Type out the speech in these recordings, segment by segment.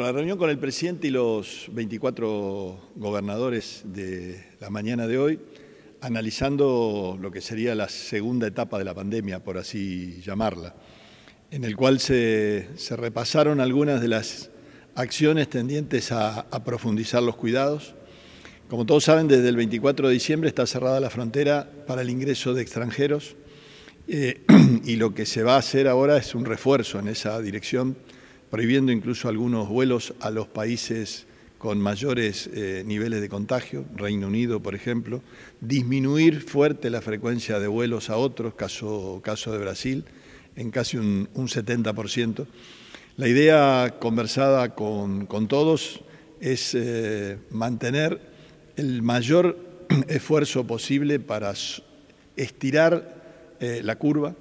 la reunión con el presidente y los 24 gobernadores de la mañana de hoy, analizando lo que sería la segunda etapa de la pandemia, por así llamarla, en el cual se, repasaron algunas de las acciones tendientes a, profundizar los cuidados. Como todos saben, desde el 24 de diciembre está cerrada la frontera para el ingreso de extranjeros eh, y lo que se va a hacer ahora es un refuerzo en esa dirección prohibiendo incluso algunos vuelos a los países con mayores eh, niveles de contagio, Reino Unido, por ejemplo, disminuir fuerte la frecuencia de vuelos a otros, caso, caso de Brasil, en casi un, 70%. La idea conversada con, todos es eh, mantener el mayor esfuerzo posible para estirar eh, la curva,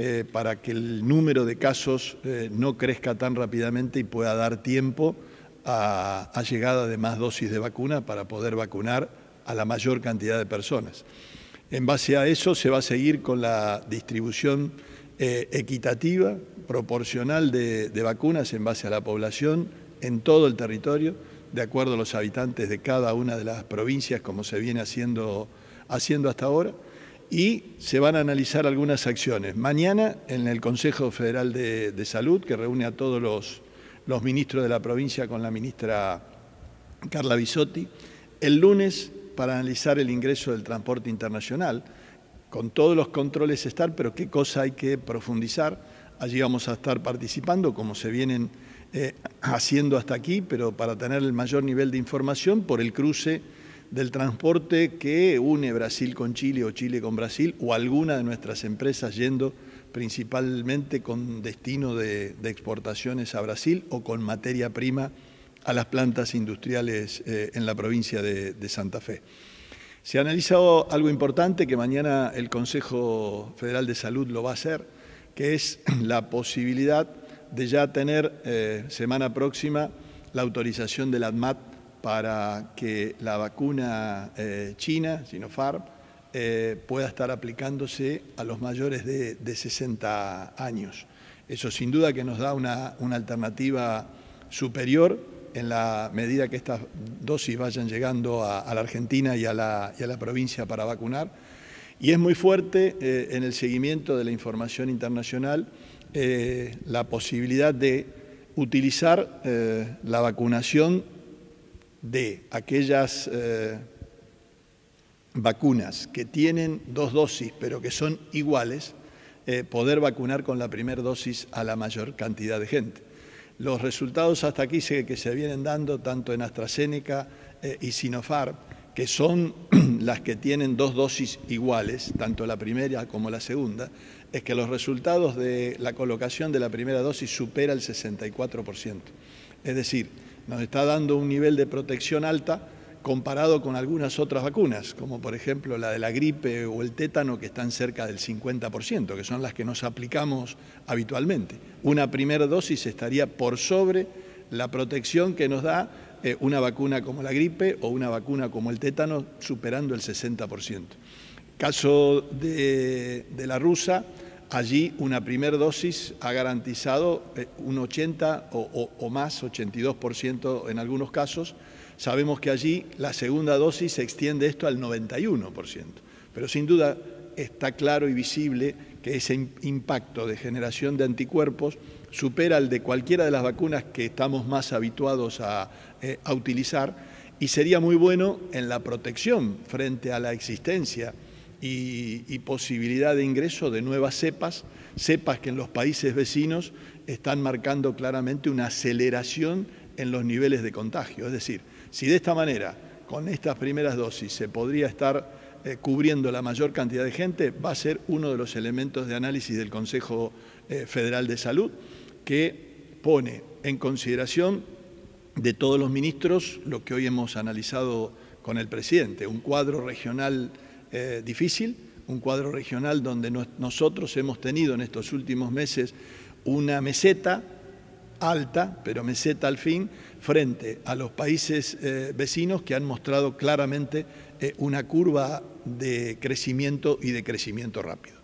eh, para que el número de casos eh, no crezca tan rápidamente y pueda dar tiempo a, llegada de más dosis de vacuna para poder vacunar a la mayor cantidad de personas. En base a eso se va a seguir con la distribución eh, equitativa, proporcional de, vacunas en base a la población en todo el territorio, de acuerdo a los habitantes de cada una de las provincias, como se viene haciendo hasta ahora y se van a analizar algunas acciones. Mañana en el Consejo Federal de, Salud, que reúne a todos los, ministros de la provincia con la ministra Carla Bisotti, el lunes para analizar el ingreso del transporte internacional, con todos los controles estar, pero qué cosa hay que profundizar. Allí vamos a estar participando, como se vienen eh, haciendo hasta aquí, pero para tener el mayor nivel de información por el cruce del transporte que une Brasil con Chile o Chile con Brasil o alguna de nuestras empresas yendo principalmente con destino de, exportaciones a Brasil o con materia prima a las plantas industriales eh, en la provincia de, Santa Fe. Se ha analizado algo importante que mañana el Consejo Federal de Salud lo va a hacer, que es la posibilidad de ya tener eh, semana próxima la autorización del ADMAT para que la vacuna eh, china, Sinopharm, eh, pueda estar aplicándose a los mayores de, 60 años. Eso sin duda que nos da una, alternativa superior en la medida que estas dosis vayan llegando a, la Argentina y a la, provincia para vacunar. Y es muy fuerte eh, en el seguimiento de la información internacional la posibilidad de utilizar la vacunación de aquellas eh, vacunas que tienen dos dosis pero que son iguales, eh, poder vacunar con la primera dosis a la mayor cantidad de gente. Los resultados hasta aquí se, que se vienen dando tanto en AstraZeneca eh, y Sinopharm, que son las que tienen dos dosis iguales, tanto la primera como la segunda, es que los resultados de la colocación de la primera dosis supera el 64%. Es decir, nos está dando un nivel de protección alta comparado con algunas otras vacunas, como por ejemplo la de la gripe o el tétano, que están cerca del 50%, que son las que nos aplicamos habitualmente. Una primera dosis estaría por sobre la protección que nos da eh, una vacuna como la gripe o una vacuna como el tétano, superando el 60%. Caso de, la rusa, Allí una primera dosis ha garantizado eh, un 80 o, más, 82% en algunos casos. Sabemos que allí la segunda dosis se extiende esto al 91%. Pero sin duda está claro y visible que ese impacto de generación de anticuerpos supera el de cualquiera de las vacunas que estamos más habituados a eh, utilizar y sería muy bueno en la protección frente a la existencia y, posibilidad de ingreso de nuevas cepas, cepas que en los países vecinos están marcando claramente una aceleración en los niveles de contagio. Es decir, si de esta manera, con estas primeras dosis, se podría estar eh, cubriendo la mayor cantidad de gente, va a ser uno de los elementos de análisis del Consejo eh, Federal de Salud, que pone en consideración de todos los ministros lo que hoy hemos analizado con el presidente, un cuadro regional eh, difícil, un cuadro regional donde nosotros hemos tenido en estos últimos meses una meseta alta, pero meseta al fin, frente a los países eh, vecinos que han mostrado claramente eh, una curva de crecimiento y de crecimiento rápido.